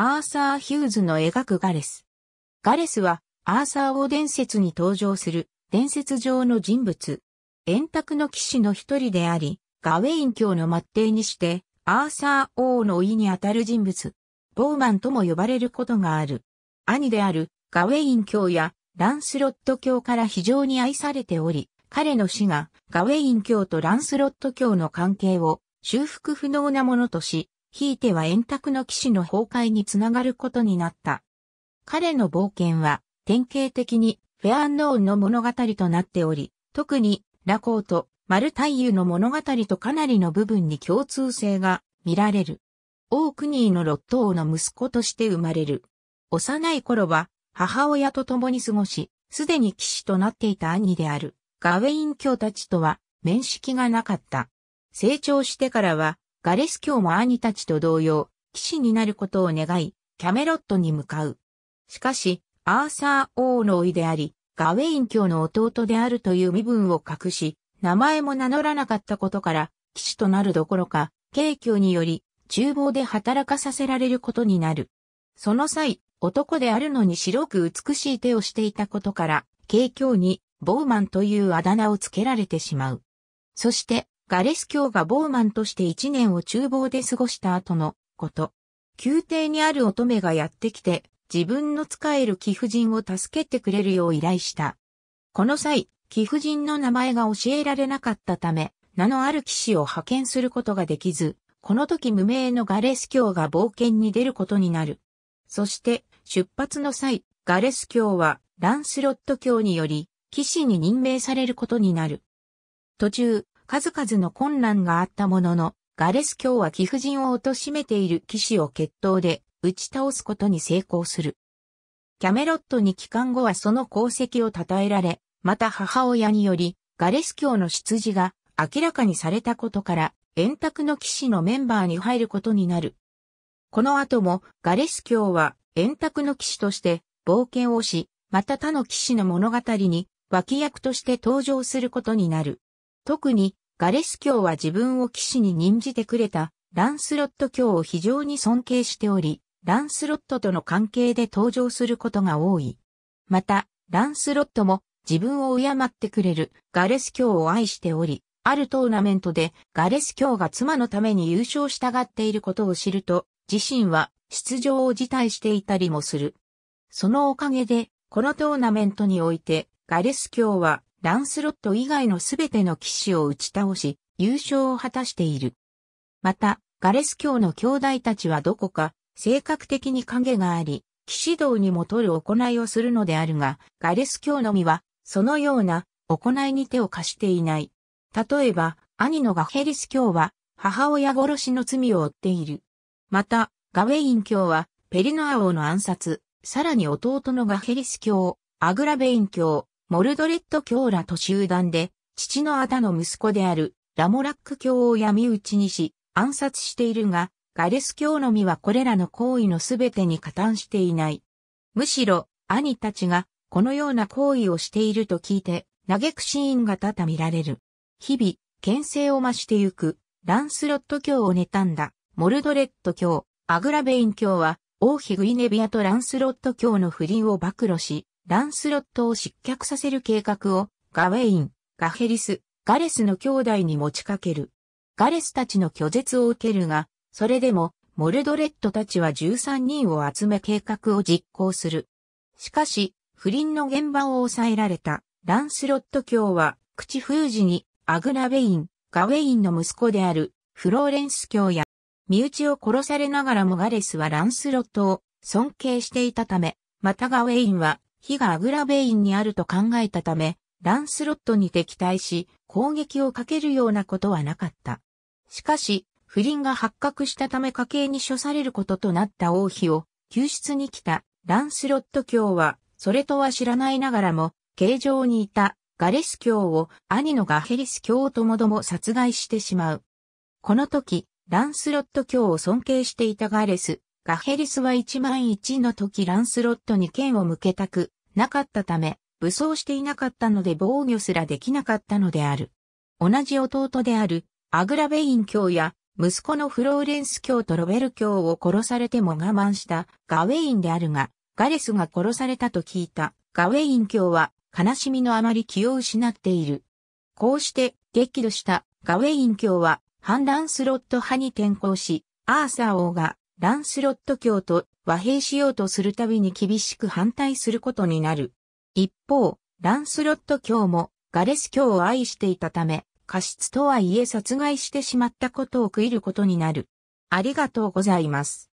アーサー・ヒューズの描くガレス。ガレスは、アーサー王伝説に登場する、伝説上の人物。円卓の騎士の一人であり、ガウェイン教の末帝にして、アーサー王の意にあたる人物。ボーマンとも呼ばれることがある。兄である、ガウェイン教や、ランスロット教から非常に愛されており、彼の死が、ガウェイン教とランスロット教の関係を、修復不能なものとし、ひいては円卓の騎士の崩壊につながることになった。彼の冒険は、典型的に、フェアンノーンの物語となっており、特に、ラコーとマルタイユの物語とかなりの部分に共通性が見られる。オークニーのロット王の息子として生まれる。幼い頃は、母親と共に過ごし、すでに騎士となっていた兄である、ガウェイン卿たちとは、面識がなかった。成長してからは、ガレス卿も兄たちと同様、騎士になることを願い、キャメロットに向かう。しかし、アーサー王の老いであり、ガウェイン卿の弟であるという身分を隠し、名前も名乗らなかったことから、騎士となるどころか、景況により、厨房で働かさせられることになる。その際、男であるのに白く美しい手をしていたことから、景況に、ボーマンというあだ名を付けられてしまう。そして、ガレス教がボーマンとして一年を厨房で過ごした後のこと。宮廷にある乙女がやってきて、自分の使える貴婦人を助けてくれるよう依頼した。この際、貴婦人の名前が教えられなかったため、名のある騎士を派遣することができず、この時無名のガレス教が冒険に出ることになる。そして、出発の際、ガレス教はランスロット教により、騎士に任命されることになる。途中、数々の困難があったものの、ガレス卿は貴婦人を貶めている騎士を決闘で打ち倒すことに成功する。キャメロットに帰還後はその功績を称えられ、また母親により、ガレス卿の出自が明らかにされたことから、円卓の騎士のメンバーに入ることになる。この後もガレス卿は円卓の騎士として冒険をし、また他の騎士の物語に脇役として登場することになる。特にガレス教は自分を騎士に任じてくれたランスロット教を非常に尊敬しており、ランスロットとの関係で登場することが多い。また、ランスロットも自分を敬ってくれるガレス教を愛しており、あるトーナメントでガレス教が妻のために優勝したがっていることを知ると、自身は出場を辞退していたりもする。そのおかげで、このトーナメントにおいて、ガレス教はランスロット以外のすべての騎士を打ち倒し、優勝を果たしている。また、ガレス教の兄弟たちはどこか、性格的に影があり、騎士道にもとる行いをするのであるが、ガレス教のみは、そのような行いに手を貸していない。例えば、兄のガヘリス教は、母親殺しの罪を負っている。また、ガウェイン教は、ペリノア王の暗殺、さらに弟のガヘリス教、アグラベイン教、モルドレット教らと集団で、父のアだの息子であるラモラック教を闇討ちにし、暗殺しているが、ガレス教のみはこれらの行為のすべてに加担していない。むしろ、兄たちが、このような行為をしていると聞いて、嘆くシーンが多々見られる。日々、牽制を増してゆく、ランスロット教を妬んだ、モルドレット教、アグラベイン教は、王妃グイネビアとランスロット教の不倫を暴露し、ランスロットを失脚させる計画をガウェイン、ガヘリス、ガレスの兄弟に持ちかける。ガレスたちの拒絶を受けるが、それでもモルドレットたちは13人を集め計画を実行する。しかし、不倫の現場を抑えられたランスロット卿は、口封じにアグラェイン、ガウェインの息子であるフローレンス卿や、身内を殺されながらもガレスはランスロットを尊敬していたため、またガウェインは火がアグラベインにあると考えたため、ランスロットに敵対し、攻撃をかけるようなことはなかった。しかし、不倫が発覚したため家計に処されることとなった王妃を救出に来たランスロット卿は、それとは知らないながらも、形状にいたガレス卿を兄のガヘリス卿ともども殺害してしまう。この時、ランスロット卿を尊敬していたガレス、ガヘリスは1万1の時ランスロットに剣を向けたくなかったため、武装していなかったので防御すらできなかったのである。同じ弟であるアグラベイン卿や息子のフローレンス卿とロベル卿を殺されても我慢したガウェインであるが、ガレスが殺されたと聞いたガウェイン卿は悲しみのあまり気を失っている。こうして激怒したガウェイン卿は反乱スロット派に転向し、アーサー王がランスロット教と和平しようとするたびに厳しく反対することになる。一方、ランスロット教もガレス教を愛していたため、過失とはいえ殺害してしまったことを悔いることになる。ありがとうございます。